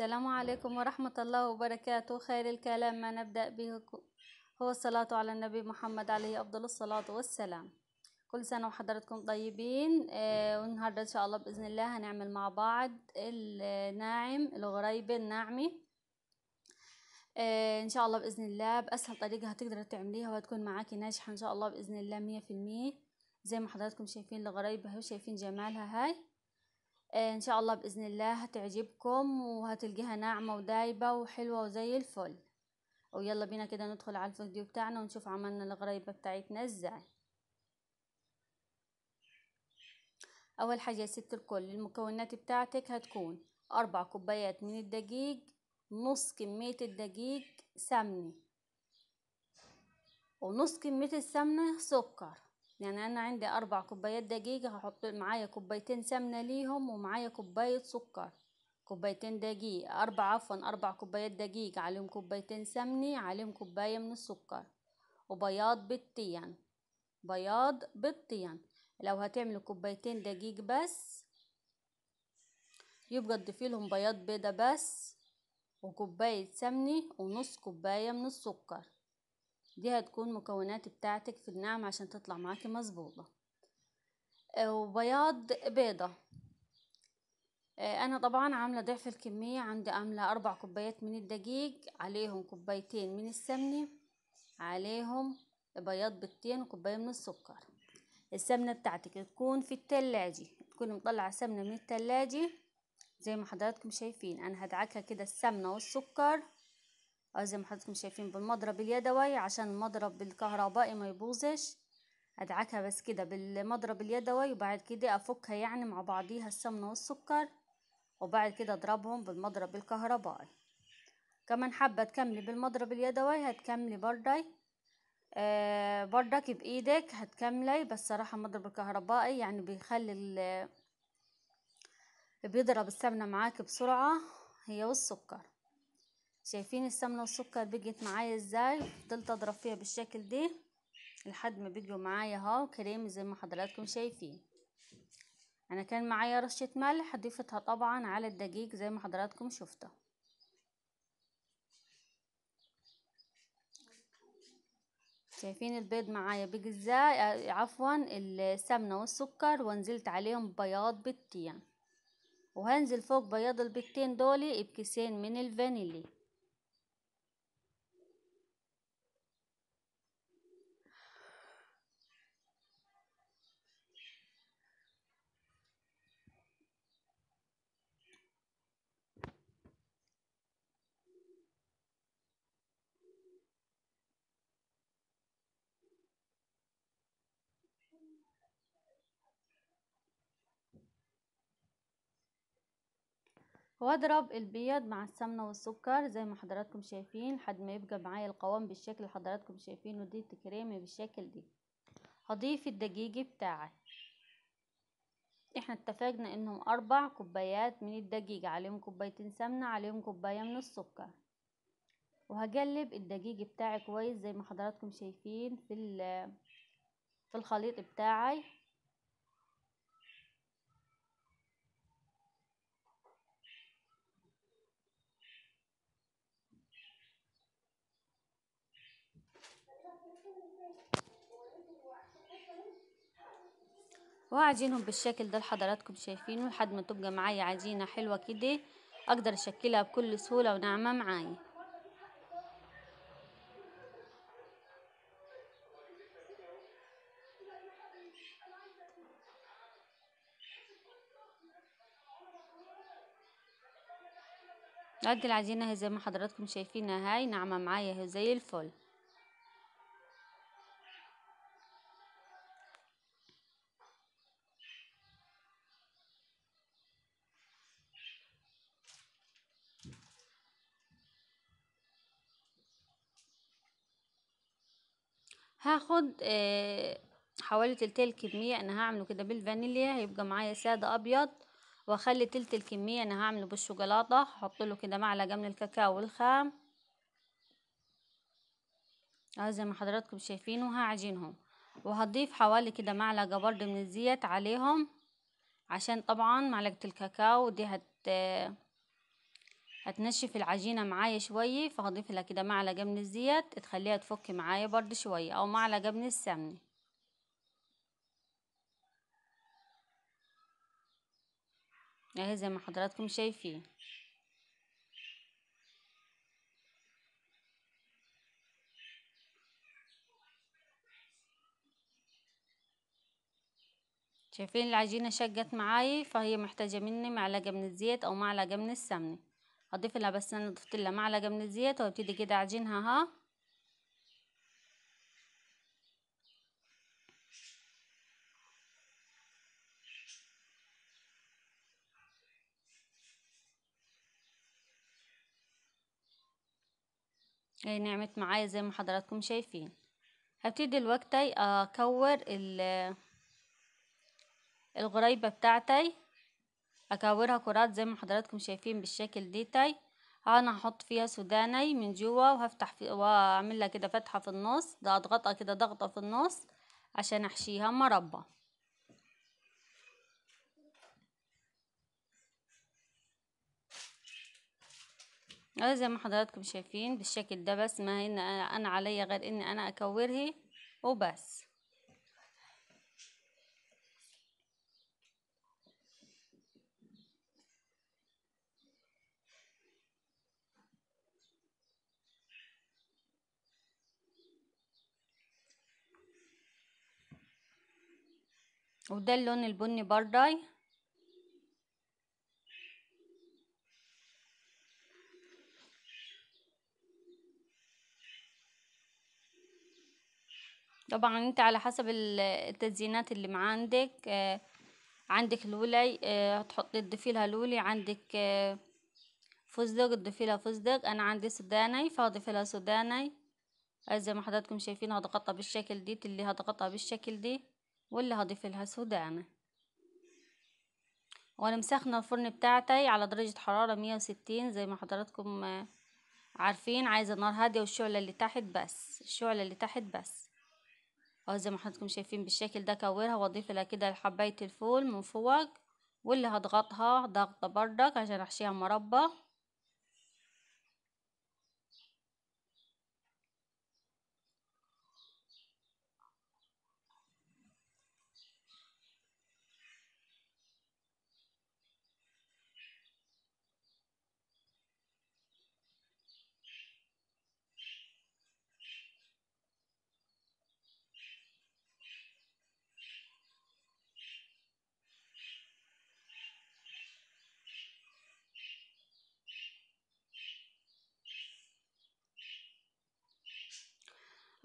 السلام عليكم ورحمة الله وبركاته خير الكلام ما نبدأ به هو الصلاة على النبي محمد عليه أفضل الصلاة والسلام كل سنة وحضرتكم طيبين آه والنهاردة إن شاء الله بإذن الله هنعمل مع بعض الناعم الغريب النعمي آه، إن شاء الله بإذن الله بأسهل طريقة هتقدر تعمليها وهتكون معاكي ناجحة إن شاء الله بإذن الله مية في المية زي ما حضرتكم شايفين الغريبة اهو شايفين جمالها هاي آه، ان شاء الله باذن الله هتعجبكم وهتلقيها ناعمه ودايبه وحلوه وزي الفل ويلا بينا كده ندخل على الفيديو بتاعنا ونشوف عملنا الغريبه بتاعتنا ازاي اول حاجه يا ست الكل المكونات بتاعتك هتكون اربع كوبايات من الدقيق نص كميه الدقيق سمنه ونص كميه السمنه سكر يعني انا عندي اربع كوبايات دقيق هحط معايا كوبايتين سمنة ليهم ومعايا كوباية سكر كوبايتين دقيق اربع عفوا اربع كوبايات دقيق عليهم كوبايتين سمنة عليهم كوباية من السكر وبياض بالطين بياض بالطين لو هتعملوا كوبايتين دقيق بس يبقى تضيفي لهم بياض بيضة بس وكوباية سمنة ونص كوباية من السكر دي هتكون مكونات بتاعتك في الناعم عشان تطلع معاكي مظبوطه آه، وبياض بيضه آه، انا طبعا عامله ضعف الكميه عندي عامله اربع كوبايات من الدقيق عليهم كوبايتين من السمنه عليهم بياض بيضتين وكوبايه من السكر السمنه بتاعتك تكون في التلاجة تكون مطلعه سمنه من التلاجة زي ما حضراتكم شايفين انا هدعكها كده السمنه والسكر اه زي ما حضراتكم شايفين بالمضرب اليدوي عشان المضرب الكهربائي ما يبوظش ادعكها بس كده بالمضرب اليدوي وبعد كده افكها يعني مع بعضيها السمنه والسكر وبعد كده اضربهم بالمضرب الكهربائي كمان حابه تكملي بالمضرب اليدوي هتكملي بردي آه بردك بايدك هتكملي بس صراحه المضرب الكهربائي يعني بيخلي بيضرب السمنه معاك بسرعه هي والسكر شايفين السمنة والسكر بقت معايا ازاي فضلت اضرب فيها بالشكل ده لحد ما بقوا معايا اهو كريمي زي ما حضراتكم شايفين انا كان معايا رشة ملح ضيفتها طبعا على الدقيق زي ما حضراتكم شفتوا شايفين البيض معايا بقى ازاي آه، عفوا السمنة والسكر ونزلت عليهم بياض بتين وهنزل فوق بياض البيضتين دولي بكيسين من الفانيلي واضرب البيض مع السمنه والسكر زي ما حضراتكم شايفين لحد ما يبقى معايا القوام بالشكل اللي حضراتكم شايفينه دي كريمي بالشكل دي هضيف الدقيق بتاعي احنا اتفقنا انهم اربع كوبايات من الدقيق عليهم كوبايتين سمنه عليهم كوبايه من السكر وهقلب الدقيق بتاعي كويس زي ما حضراتكم شايفين في في الخليط بتاعي وعجينهم بالشكل ده حضراتكم شايفينه لحد ما تبقى معايا عجينه حلوه كده اقدر اشكلها بكل سهوله وناعمه معايا عد العجينه زي ما حضراتكم شايفينها هاي ناعمه معايا زي الفل هاخد آه، حوالي تلت الكمية انا هعمله كده بالفانيليا هيبقى معايا سادة ابيض واخلي تلت الكمية انا هعمله بالشوكولاتة هحطله كده معلقة من الكاكاو الخام آه، زي ما حضراتكم شايفين وهعجنهم وهضيف حوالي كده معلقة برضو من الزيت عليهم عشان طبعا معلقة الكاكاو دي هت هتنشف العجينه معايا شويه فهضيف لها كده معلقه من الزيت تخليها تفك معايا برده شويه او معلقه من السمنه اهي زي ما حضراتكم شايفين شايفين العجينة شقت معاي فهي محتاجة مني معلقة من الزيت أو معلقة من السمنة هضيف لها بس انا ضفت لها معلقه من الزيت وابتدي كده اعجنها ها هي إيه، نعمت معايا زي ما حضراتكم شايفين هبتدي دلوقتي اكور الغريبة بتاعتي اكورها كرات زي ما حضراتكم شايفين بالشكل دي تاي طيب. انا هحط فيها سوداني من جوا وهفتح في واعمل لها كده فتحه في النص ده اضغطها كده ضغطه في النص عشان احشيها مربى اه زي ما حضراتكم شايفين بالشكل ده بس ما هنا انا عليا غير ان انا اكوره وبس وده اللون البني برداي طبعا انت على حسب التزيينات اللي مع عندك آه عندك لولي آه هتحطي تضيفي لها لولي عندك آه فستق تضيفي لها فستق انا عندي سوداني فهضيف لها سوداني آه، زي ما حضراتكم شايفين هضغطها بالشكل دي اللي هضغطها بالشكل دي واللي هضيف لها سودانة وانا مسخنة الفرن بتاعتي على درجة حرارة مية وستين زي ما حضراتكم آه، عارفين عايزة النار هادية والشعلة اللي تحت بس الشعلة اللي تحت بس اهو زي ما حضراتكم شايفين بالشكل ده كورها واضيف لها كده حباية الفول من فوق واللي هضغطها ضغطة بردك عشان احشيها مربى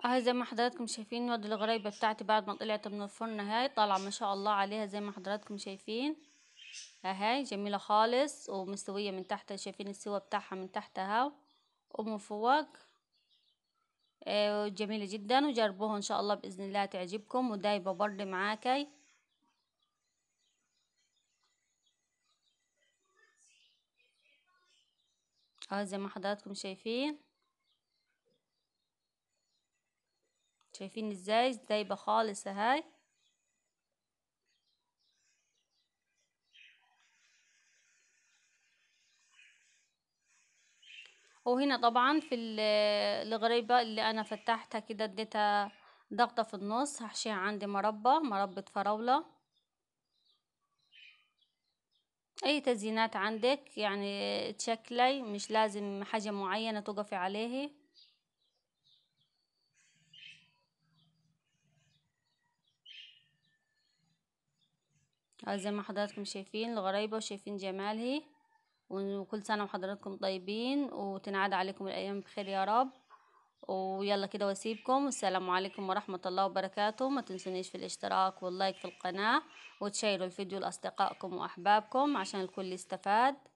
اهي زي ما حضراتكم شايفين وادي الغريبه بتاعتي بعد ما طلعت من الفرن اهي طالعه ما شاء الله عليها زي ما حضراتكم شايفين اهي جميله خالص ومستويه من تحت شايفين السوا بتاعها من تحت اهو ومن فوق آه، جميله جدا وجربوها ان شاء الله باذن الله تعجبكم ودايبه برد معاكي اهي زي ما حضراتكم شايفين شايفين ازاي دايبة خالص اهي وهنا طبعا في الغريبة اللي انا فتحتها كده اديتها ضغطة في النص هحشيها عندي مربى مربى فراولة اي تزيينات عندك يعني تشكلي مش لازم حاجة معينة تقفي عليه أه، زي ما حضراتكم شايفين الغريبة وشايفين جمالها وكل سنة وحضراتكم طيبين وتنعاد عليكم الأيام بخير يا رب ويلا كده واسيبكم السلام عليكم ورحمة الله وبركاته ما تنسونيش في الاشتراك واللايك في القناة وتشيروا الفيديو لأصدقائكم وأحبابكم عشان الكل يستفاد